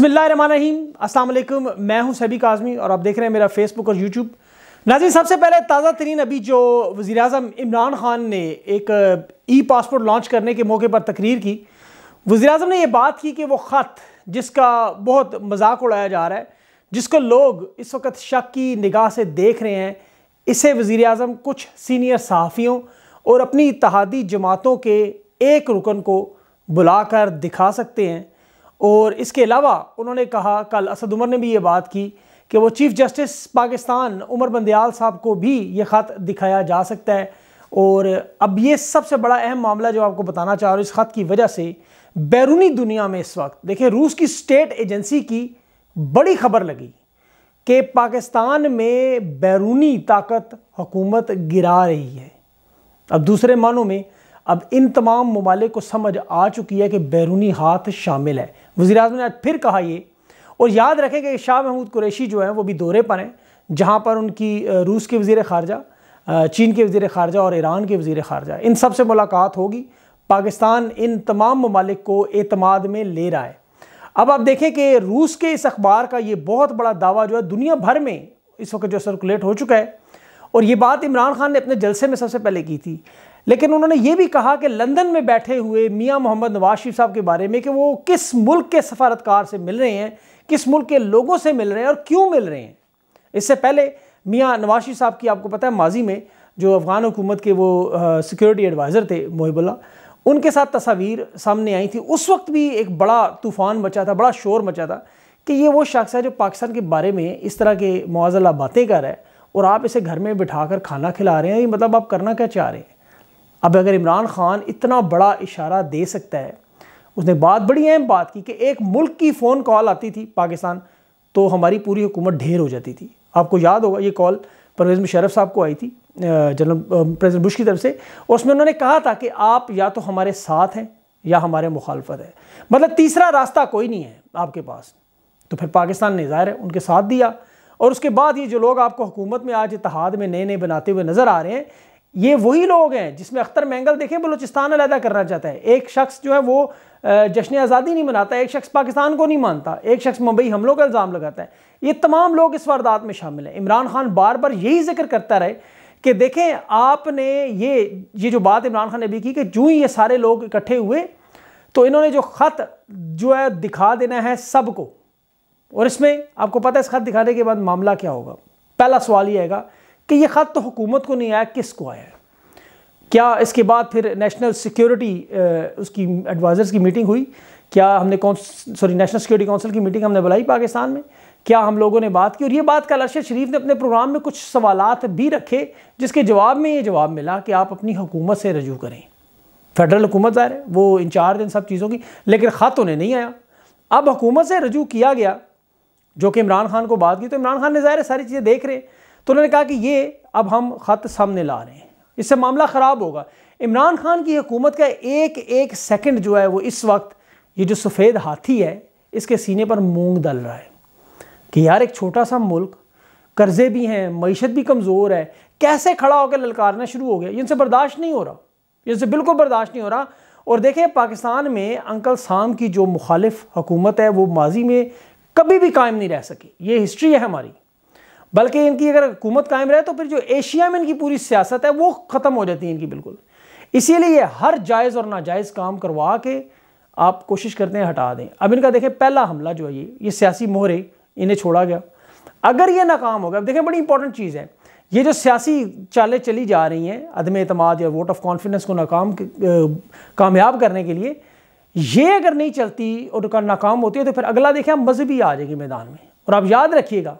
अस्सलाम मैं हूं सभी काजमी और आप देख रहे हैं मेरा फेसबुक और यूट्यूब नाजी सबसे पहले ताज़ा तरीन अभी जो वज़ी अजम इमरान ख़ान ने एक ई पासपोर्ट लॉन्च करने के मौके पर तकरीर की वज़ी अजम ने यह बात की कि वो ख़त जिसका बहुत मजाक उड़ाया जा रहा है जिसको लोग इस वक्त शक की निगाह से देख रहे हैं इसे वज़ी अजम कुछ सीनियर सहाफ़ियों और अपनी इतिहादी जमातों के एक रुकन को बुला कर दिखा सकते हैं और इसके अलावा उन्होंने कहा कल असद उमर ने भी ये बात की कि वो चीफ जस्टिस पाकिस्तान उमर बंदयाल साहब को भी ये ख़त दिखाया जा सकता है और अब ये सबसे बड़ा अहम मामला जो आपको बताना चाह रहा हूँ इस ख़त की वजह से बैरूनी दुनिया में इस वक्त देखिए रूस की स्टेट एजेंसी की बड़ी खबर लगी कि पाकिस्तान में बैरूनी ताकत हुकूमत गिरा रही है अब दूसरे मानों में अब इन तमाम ममालिक को समझ आ चुकी है कि बैरूनी हाथ शामिल है वजी अजम ने आज फिर कहा ये और याद रखें कि शाह महमूद कुरैशी जो हैं वो भी दौरे पर हैं जहाँ पर उनकी रूस के वजीर ख़ारजा चीन के वजीर ख़ारजा और ईरान के वजीर ख़ारजा इन सब से मुलाकात होगी पाकिस्तान इन तमाम ममालिक को अतमाद में ले रहा है अब आप देखें कि रूस के इस अखबार का ये बहुत बड़ा दावा जो है दुनिया भर में इस वक्त जो सर्कुलेट हो चुका है और ये बात इमरान खान ने अपने जलसे में सबसे पहले की थी लेकिन उन्होंने ये भी कहा कि लंदन में बैठे हुए मियाँ मोहम्मद नवाज शरीफ साहब के बारे में कि वो किस मुल्क के सफारतकार से मिल रहे हैं किस मुल्क के लोगों से मिल रहे हैं और क्यों मिल रहे हैं इससे पहले मियाँ नवाज शरीफ साहब की आपको पता है माजी में जो अफ़गान हुकूमत के वो सिक्योरिटी एडवाइज़र थे मोहिबुल्ला उनके साथ तस्वीर सामने आई थी उस वक्त भी एक बड़ा तूफ़ान मचा था बड़ा शोर मचा था कि ये वो शख्स है जो पाकिस्तान के बारे में इस तरह के मुआजला बातें कर रहा है और आप इसे घर में बिठा कर खाना खिला रहे हैं ये मतलब आप करना क्या चाह रहे हैं अब अगर इमरान खान इतना बड़ा इशारा दे सकता है उसने बात बड़ी अहम बात की कि एक मुल्क की फ़ोन कॉल आती थी पाकिस्तान तो हमारी पूरी हुकूमत ढेर हो जाती थी आपको याद होगा ये कॉल परवेज़ मुशरफ साहब को आई थी जनरल प्रेसिडेंट बुश की तरफ से और उसमें उन्होंने कहा था कि आप या तो हमारे साथ हैं या हमारे मुखालफत है मतलब तीसरा रास्ता कोई नहीं है आपके पास तो फिर पाकिस्तान ने ज़ाहिर है उनके साथ दिया और उसके बाद ये जो लोग आपको हुकूमत में आज इतिहाद में नए नए बनाते हुए नज़र आ रहे हैं ये वही लोग हैं जिसमें अख्तर मैंगल देखें बलूचिस्तान अलहदा करना चाहता है एक शख्स जो है वो जश्न आज़ादी नहीं मनाता एक शख्स पाकिस्तान को नहीं मानता एक शख्स मुंबई हमलों का इल्ज़ाम लगाता है ये तमाम लोग इस वारदात में शामिल हैं इमरान खान बार बार यही जिक्र करता रहे कि देखें आपने ये ये जो बात इमरान खान ने भी की कि जूँ ही ये सारे लोग इकट्ठे हुए तो इन्होंने जो ख़त जो है दिखा देना है सबको और इसमें आपको पता है इस खत दिखाने के बाद मामला क्या होगा पहला सवाल ये आएगा कि ये ख़त तो हुकूमत को नहीं आया किस को आया क्या इसके बाद फिर नेशनल सिक्योरिटी उसकी एडवाइज़र्स की मीटिंग हुई क्या हमने कौन सॉरी नेशनल सिक्योरिटी काउंसिल की मीटिंग हमने बुलाई पाकिस्तान में क्या हम लोगों ने बात की और ये बात कल अरशद शरीफ ने अपने प्रोग्राम में कुछ सवाल भी रखे जिसके जवाब में ये जवाब मिला कि आप अपनी हुकूमत से रजू करें फेडरल हुकूमत ज़ाहिर है वो इंचार्ज इन सब चीज़ों की लेकिन ख़त उन्हें नहीं आया अब हुकूमत से रजू किया गया जो कि इमरान खान को बात की तो इमरान खान ने ज़ाहिर सारी चीज़ें देख रहे हैं तो उन्होंने कहा कि ये अब हम ख़त सामने ला रहे हैं इससे मामला ख़राब होगा इमरान खान की हुकूमत का एक एक सेकंड जो है वो इस वक्त ये जो सफ़ेद हाथी है इसके सीने पर मूंग डल रहा है कि यार एक छोटा सा मुल्क कर्ज़े भी हैं मीशत भी कमज़ोर है कैसे खड़ा होकर ललकारना शुरू हो गया इनसे बर्दाश्त नहीं हो रहा इनसे बिल्कुल बर्दाश्त नहीं हो रहा और देखें पाकिस्तान में अंकल साम की जो मुखालिफ हकूमत है वो माजी में कभी भी कायम नहीं रह सकी ये हिस्ट्री है हमारी बल्कि इनकी अगर हुकूमत कायम रहे तो फिर जो एशिया में इनकी पूरी सियासत है वो ख़त्म हो जाती है इनकी बिल्कुल इसीलिए हर जायज़ और नाजायज़ काम करवा के आप कोशिश करते हैं हटा दें अब इनका देखें पहला हमला जो है ये ये सियासी मोहरे इन्हें छोड़ा गया अगर ये नाकाम हो गया अब देखें बड़ी इंपॉर्टेंट चीज़ है ये जो सियासी चालें चली जा रही हैं अदम अतमाद या वोट ऑफ कॉन्फिडेंस को नाकाम कामयाब करने के लिए ये अगर नहीं चलती और नाकाम होती है तो फिर अगला देखें आप मजहबी आ जाएगी मैदान में और आप याद रखिएगा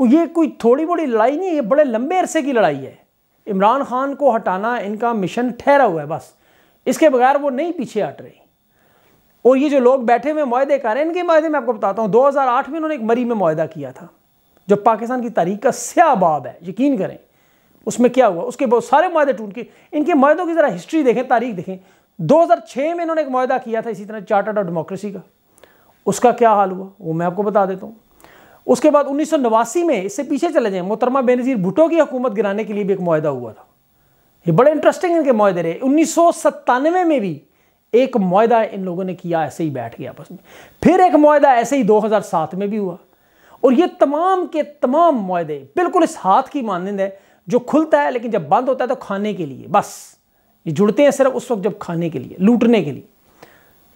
वो ये कोई थोड़ी बड़ी लड़ाई नहीं है ये बड़े लंबे अरसे की लड़ाई है इमरान खान को हटाना इनका मिशन ठहरा हुआ है बस इसके बगैर वो नहीं पीछे हट रही और ये जो लोग बैठे हुए माहदे कर रहे हैं इनके माहदे मैं आपको बताता हूँ आठ में इन्होंने एक मरी में माहा किया था जो पाकिस्तान की तारीख का स्या बाब है यकीन करें उसमें क्या हुआ उसके बहुत सारे माहे टूट के इनके माहों की ज़रा हिस्ट्री देखें तारीख देखें 2006 में इन्होंने एक माहा किया था इसी तरह चार्टर्ड ऑफ डेमोक्रेसी का उसका क्या हाल हुआ वो मैं आपको बता देता हूँ उसके बाद उन्नीस में इससे पीछे चले जाएं मोहतरमा बेनजीर भुटो की हुकूमत गिराने के लिए भी एक माहा हुआ था ये बड़े इंटरेस्टिंग इनके माहे रहे उन्नीस में भी एक माहा इन लोगों ने किया ऐसे ही बैठ गया आपस में फिर एक माहा ऐसे ही 2007 में भी हुआ और ये तमाम के तमाम माहे बिल्कुल इस हाथ की मानंद है जो खुलता है लेकिन जब बंद होता है तो खाने के लिए बस ये जुड़ते हैं सिर्फ उस वक्त जब खाने के लिए लूटने के लिए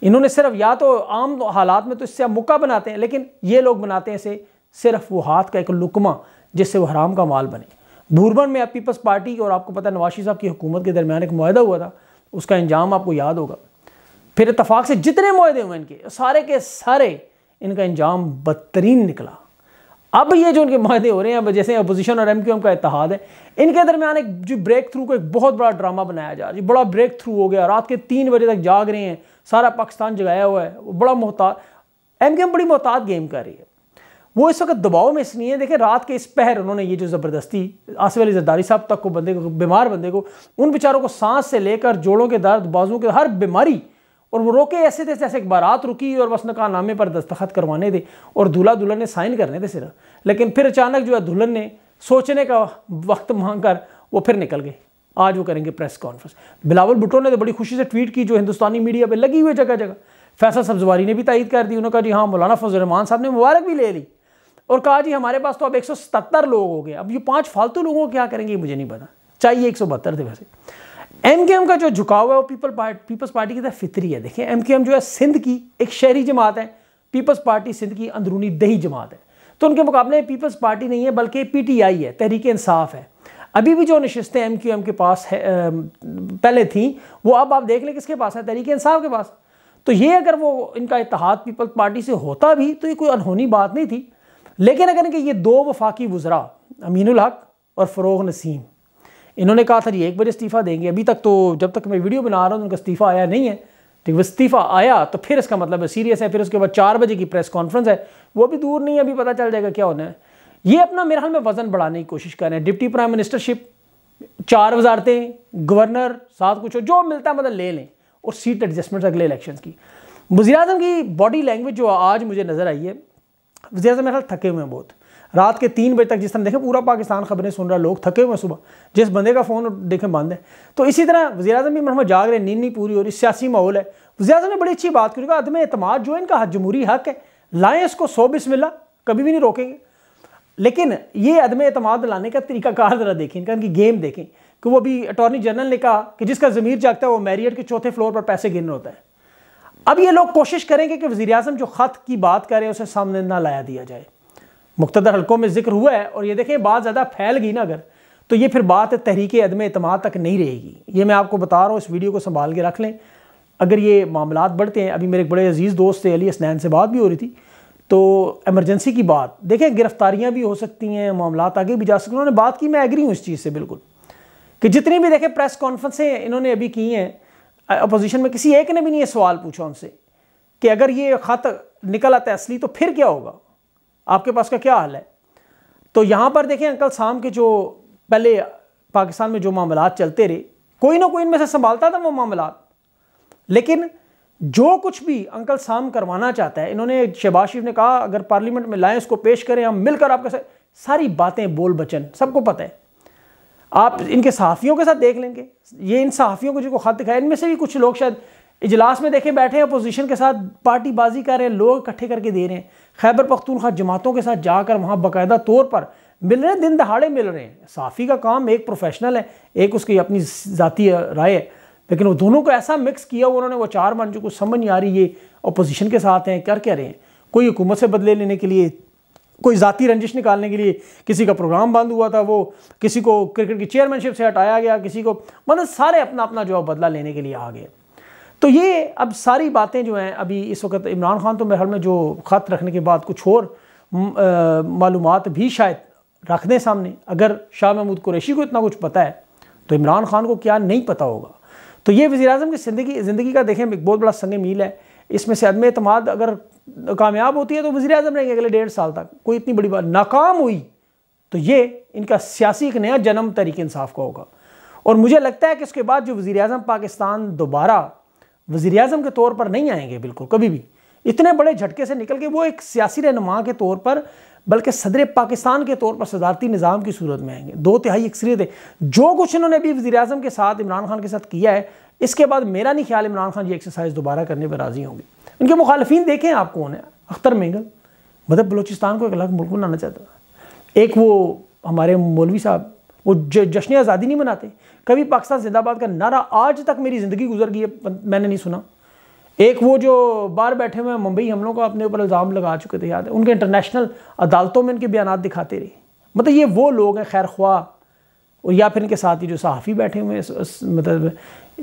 इन्होंने सिर्फ या तो आम हालात में तो इससे आप मुक्का बनाते हैं लेकिन ये लोग बनाते हैं इसे सिर्फ वो हाथ का एक लुकमा जिससे वो हराम का माल बने भूरबन में अब पीपल्स पार्टी और आपको पता है नवाशी साहब की हुकूमत के दरमियान एक माहा हुआ था उसका इंजाम आपको याद होगा फिर इतफाक़ से जितने माहे हुए इनके सारे के सारे इनका इंजाम बदतरीन निकला अब ये जो इनके माहे हो रहे हैं अब जैसे अपोजिशन और एम क्यू एम का इतिहाद है इनके दरमियान एक जो ब्रेक थ्रू को एक बहुत बड़ा ड्रामा बनाया जा रहा है बड़ा ब्रेक थ्रू हो गया रात के तीन बजे तक जाग रहे हैं सारा पाकिस्तान जगाया हुआ है बड़ा मोहताद एम क्यू एम बड़ी मोहताद गेम कर रही है वो इस वक्त दबाव में इसलिए है देखिए रात के इस पहर उन्होंने ये जो ज़बरदस्ती आसिफ अली जरदारी साहब तक को बंदे को बीमार बंदे को उन बेचारों को सांस से लेकर जोड़ों के दर्द बाजुओं के हर बीमारी और वो रोके ऐसे थे जैसे एक बारात रुकी और बस नामे पर दस्तखत करवाने थे और दूल्हा दुल्हन ने साइन करने थे सिर्फ लेकिन फिर अचानक जो है दुल्हन ने सोचने का वक्त मांग कर वो फिर निकल गए आज वो करेंगे प्रेस कॉन्फ्रेंस बिलावल भुट्टो ने तो बड़ी खुशी से ट्वीट की जो हिंदुस्तानी मीडिया पर लगी हुई जगह जगह फैसल सब्जवारी ने भी तायद कर दी उन्होंने कहा जी हाँ मौलाना फजल रहमान साहब ने मुबारक भी ले ली और कहा जी हमारे पास तो अब एक लोग हो गए अब ये पांच फालतू लोगों को क्या करेंगे मुझे नहीं पता चाहिए एक थे वैसे एम का जो झुकाव है वो पीपल पार्टी पीपल्स पार्टी की तरह फितरी है देखिए एम जो है सिंध की एक शहरी जमात है पीपल्स पार्टी सिंध की अंदरूनी दही जमात है तो उनके मुकाबले पीपल्स पार्टी नहीं है बल्कि पीटीआई है तहरीक इंसाफ है अभी भी जो नशस्तें एम क्यू एम के पास है पहले थी वो अब आप देख लें किसके पास है तहरीक इंसाफ के पास तो ये अगर वो इनका इतिहाद पीपल्स पार्टी से होता भी तो ये कोई अनहोनी बात नहीं थी लेकिन अगर कि ये दो वफाकी वज़रा अमीन हक और फ़रोग नसीम इन्होंने कहा था जी एक बजे इस्तीफ़ा देंगे अभी तक तो जब तक मैं वीडियो बना रहा हूँ तो उनका इस्तीफ़ा आया नहीं है ठीक इस्तीफ़ा आया तो फिर इसका मतलब है सीरियस है फिर उसके बाद चार बजे की प्रेस कॉन्फ्रेंस है वो भी दूर नहीं है अभी पता चल जाएगा क्या होना है ये अपना मेरे हाल में वज़न बढ़ाने की कोशिश कर रहे हैं डिप्टी प्राइम मिनिस्टरशिप चार वजारतें गवर्नर साथ कुछ जो मिलता है मतलब ले लें और सीट एडजस्टमेंट अगले इलेक्शन की वजी की बॉडी लैंग्वेज जो आज मुझे नज़र आई है जैसे मेरे ख्याल थके हुए हैं बहुत रात के तीन बजे तक जिस तरह देखें पूरा पाकिस्तान खबरें सुन रहा है लोग थके हुए हैं सुबह जिस बंदे का फ़ोन देखें बंद है तो इसी तरह वजी अजम भी हमें जाग रहे नींद नहीं पूरी हो रही सियासी माहौल है वजी अजम ने बड़ी अच्छी बात की अदम अतमाद जो है इनका जमहूरी हक है लाएँ इसको सौ बिस्मिल्ला कभी भी नहीं रोकेंगे लेकिन ये अदम अतमाद लाने का तरीकाकार ज़रा देखें इनका इनकी गेम देखें कि वो अभी अटॉर्नी जनरल ने कहा कि जिसका ज़मीर जागता है वो मैरियट के चौथे फ्लोर पर पैसे गिन रहा होता है अब ये लोग कोशिश करेंगे कि वजी अजम जो ख़त की बात करें उसे सामने ना लाया दिया जाए मुख्तर हलकों में जिक्र हुआ है और ये देखें बात ज़्यादा फैल गई ना अगर तो ये फिर बात तहरीक अदम अतमाद तक नहीं रहेगी ये मैं आपको बता रहा हूँ इस वीडियो को संभाल के रख लें अगर ये मामला बढ़ते हैं अभी मेरे एक बड़े अजीज़ दोस्त थे अली स्नैन से बात भी हो रही थी तो एमरजेंसी की बात देखें गिरफ्तारियाँ भी हो सकती हैं मामला आगे भी जा सकते हैं उन्होंने बात की मैं एग्री हूँ इस चीज़ से बिल्कुल कि जितनी भी देखें प्रेस कॉन्फ्रेंसें इन्होंने अभी की हैं अपोजिशन में किसी एक ने भी नहीं ये सवाल पूछा उनसे कि अगर ये ख़त निकल आता है असली तो फिर क्या होगा आपके पास का क्या हाल है तो यहाँ पर देखें अंकल साम के जो पहले पाकिस्तान में जो मामला चलते रहे कोई ना कोई इनमें से संभालता था वो मामला लेकिन जो कुछ भी अंकल साम करवाना चाहता है इन्होंने शहबाज शरीफ ने कहा अगर पार्लियामेंट में लाएं उसको पेश करें हम मिलकर आपके साथ सारी बातें बोल बचन सबको पता है आप इनके सहाफ़ियों के साथ देख लेंगे ये इन सहाफ़ियों को जिनको ख़त दिखाया इनमें से भी कुछ लोग शायद इजलास में देखे बैठे हैं अपोजिशन के साथ पार्टीबाजी कर रहे हैं लोग इकट्ठे करके दे रहे हैं खैबर पख्तूनखा जमातों के साथ जाकर वहाँ बाकायदा तौर पर मिल रहे हैं दिन दहाड़े मिल रहे हैं साफ़ी का काम एक प्रोफेशनल है एक उसकी अपनी ज़ाती राय है लेकिन वो दोनों को ऐसा मिक्स किया हुआ उन्होंने वो चार मन जो कुछ समझ नहीं आ रही ये अपोजिशन के साथ हैं कर क्या रहे हैं कोई हुकूमत से बदले लेने के लिए कोई जाति रंजिश निकालने के लिए किसी का प्रोग्राम बंद हुआ था वो किसी को क्रिकेट की चेयरमैनशिप से हटाया गया किसी को मतलब सारे अपना अपना जो है बदला लेने के लिए आ गए तो ये अब सारी बातें जो हैं अभी इस वक्त इमरान खान तो मेरे में जो ख़त रखने के बाद कुछ और मालूम भी शायद रख दें सामने अगर शाह महमूद कुरैशी को इतना कुछ पता है तो इमरान खान को क्या नहीं पता होगा तो ये वजी अजम की ज़िंदगी ज़िंदगी का देखें एक बहुत बड़ा संग मील है इसमें से अदम अतमाद अगर कामयाब होती है तो वजी अजम रहेंगे अगले डेढ़ साल तक कोई इतनी बड़ी बात नाकाम हुई तो ये इनका सियासी एक नया जन्म तरीके इंसाफ का होगा और मुझे लगता है कि इसके बाद जो वजी अजम पाकिस्तान दोबारा वजी अजम के तौर पर नहीं आएंगे बिल्कुल कभी भी इतने बड़े झटके से निकल के वो एक सियासी रहनुमा के तौर पर बल्कि सदर पाकिस्तान के तौर पर सदारती निज़ाम की सूरत में आएंगे दो तिहाई अक्सरियत है जो कुछ इन्होंने अभी वजी अजम के साथ इमरान खान के साथ किया है इसके बाद मेरा नहीं ख्याल इमरान खान ये एक्सरसाइज दोबारा करने पर राज़ी होंगे इनके मुखालफी देखें आप कौन है अख्तर मेंगल मतलब बलोचिस्तान को एक अलग मुल्क बनाना चाहता था एक वो हमारे मौलवी साहब वो जश्न आज़ादी नहीं मनाते कभी पाकिस्तान जिंदाबाद का नारा आज तक मेरी ज़िंदगी गुजर गई है मैंने नहीं सुना एक वो जो बाहर बैठे हुए मुंबई हमलों को अपने ऊपर इल्ज़ाम लगा चुके थे याद है उनके इंटरनेशनल अदालतों में इनके बयान दिखाते रहे मतलब ये वो लोग हैं खैर ख्वा और या फिर इनके साथ ही जो सहाफ़ी बैठे हुए हैं मतलब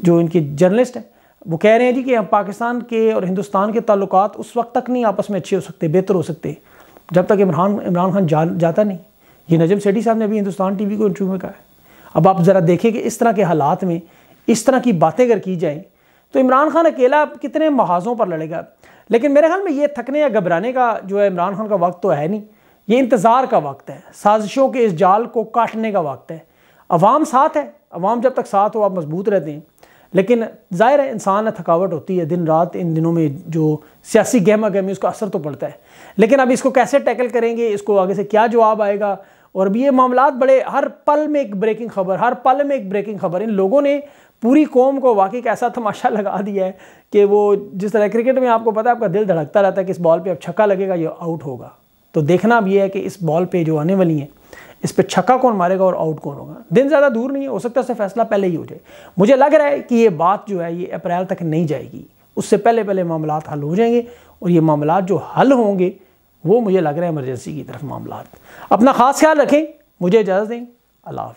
जो इनके जर्नलिस्ट हैं वो कह रहे हैं जी कि पाकिस्तान के और हिंदुस्तान के ताल्लुक उस वक्त तक नहीं आपस में अच्छे हो सकते बेहतर हो सकते जब तक इमरान इमरान खान जा, जाता नहीं ये नजम सेठी साहब ने अभी हिंदुस्तान टीवी को इंटरव्यू में कहा है अब आप ज़रा देखें कि इस तरह के हालात में इस तरह की बातें अगर की जाएँ तो इमरान खान अकेला कितने महाजों पर लड़ेगा लेकिन मेरे ख्याल में ये थकने या घबराने का जो है इमरान खान का वक्त तो है नहीं ये इंतज़ार का वक्त है साजिशों के इस जाल को काटने का वक्त है अवाम साथ है अवाम जब तक साथ हो आप मजबूत रहते हैं लेकिन ज़ाहिर है इंसान है थकावट होती है दिन रात इन दिनों में जो सियासी गहमा गहमी उसका असर तो पड़ता है लेकिन अब इसको कैसे टैकल करेंगे इसको आगे से क्या जवाब आएगा और अभी ये मामला बड़े हर पल में एक ब्रेकिंग खबर हर पल में एक ब्रेकिंग खबर इन लोगों ने पूरी कौम को वाकई ऐसा तमाशा लगा दिया है कि वो जिस तरह क्रिकेट में आपको पता है आपका दिल धड़कता रहता है कि इस बॉल पर अब छक्का लगेगा ये आउट होगा तो देखना अब यह है कि इस बॉल पर जो आने वाली हैं इस पर छक्का कौन मारेगा और आउट कौन होगा दिन ज़्यादा दूर नहीं है हो सकता है उससे फैसला पहले ही हो जाए मुझे लग रहा है कि ये बात जो है ये अप्रैल तक नहीं जाएगी उससे पहले पहले मामला हल हो जाएंगे और ये मामला जो हल होंगे वो मुझे लग रहा है इमरजेंसी की तरफ मामला अपना ख़ास ख्याल रखें मुझे इजाज़त दें अल्लाह